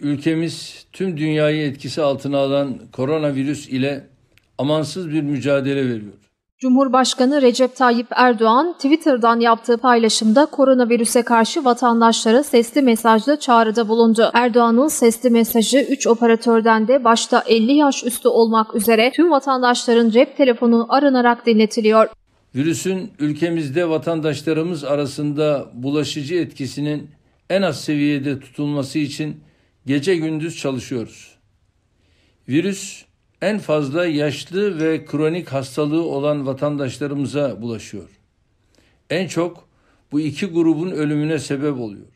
ülkemiz tüm dünyayı etkisi altına alan koronavirüs ile amansız bir mücadele veriyor. Cumhurbaşkanı Recep Tayyip Erdoğan Twitter'dan yaptığı paylaşımda koronavirüse karşı vatandaşlara sesli mesajla çağrıda bulundu. Erdoğan'ın sesli mesajı 3 operatörden de başta 50 yaş üstü olmak üzere tüm vatandaşların cep telefonu aranarak dinletiliyor. Virüsün ülkemizde vatandaşlarımız arasında bulaşıcı etkisinin en az seviyede tutulması için Gece gündüz çalışıyoruz. Virüs en fazla yaşlı ve kronik hastalığı olan vatandaşlarımıza bulaşıyor. En çok bu iki grubun ölümüne sebep oluyor.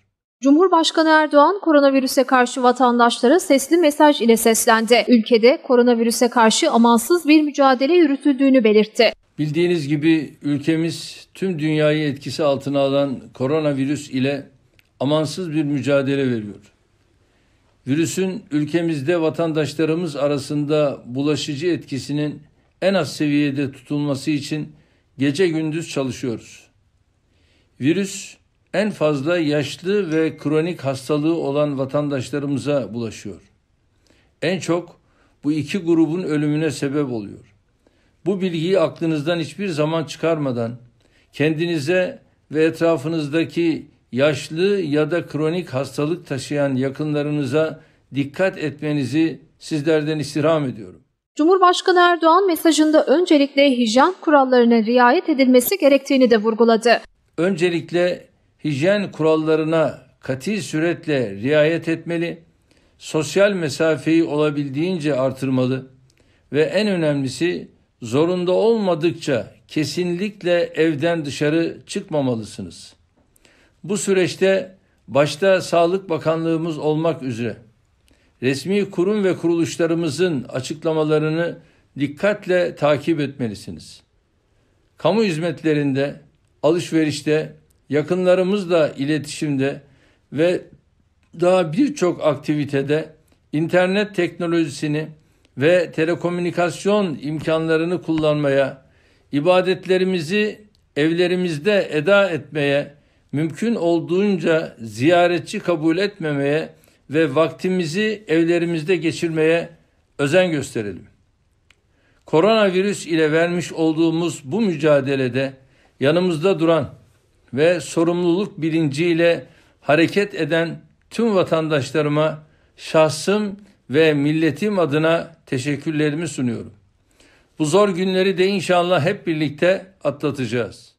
Cumhurbaşkanı Erdoğan koronavirüse karşı vatandaşlara sesli mesaj ile seslendi. Ülkede koronavirüse karşı amansız bir mücadele yürütüldüğünü belirtti. Bildiğiniz gibi ülkemiz tüm dünyayı etkisi altına alan koronavirüs ile amansız bir mücadele veriyor. Virüsün ülkemizde vatandaşlarımız arasında bulaşıcı etkisinin en az seviyede tutulması için gece gündüz çalışıyoruz. Virüs en fazla yaşlı ve kronik hastalığı olan vatandaşlarımıza bulaşıyor. En çok bu iki grubun ölümüne sebep oluyor. Bu bilgiyi aklınızdan hiçbir zaman çıkarmadan kendinize ve etrafınızdaki yaşlı ya da kronik hastalık taşıyan yakınlarınıza dikkat etmenizi sizlerden istirham ediyorum. Cumhurbaşkanı Erdoğan mesajında öncelikle hijyen kurallarına riayet edilmesi gerektiğini de vurguladı. Öncelikle hijyen kurallarına kati süretle riayet etmeli, sosyal mesafeyi olabildiğince artırmalı ve en önemlisi zorunda olmadıkça kesinlikle evden dışarı çıkmamalısınız. Bu süreçte başta Sağlık Bakanlığımız olmak üzere resmi kurum ve kuruluşlarımızın açıklamalarını dikkatle takip etmelisiniz. Kamu hizmetlerinde, alışverişte, yakınlarımızla iletişimde ve daha birçok aktivitede internet teknolojisini ve telekomünikasyon imkanlarını kullanmaya, ibadetlerimizi evlerimizde eda etmeye mümkün olduğunca ziyaretçi kabul etmemeye ve vaktimizi evlerimizde geçirmeye özen gösterelim. Koronavirüs ile vermiş olduğumuz bu mücadelede yanımızda duran ve sorumluluk bilinciyle hareket eden tüm vatandaşlarıma şahsım ve milletim adına teşekkürlerimi sunuyorum. Bu zor günleri de inşallah hep birlikte atlatacağız.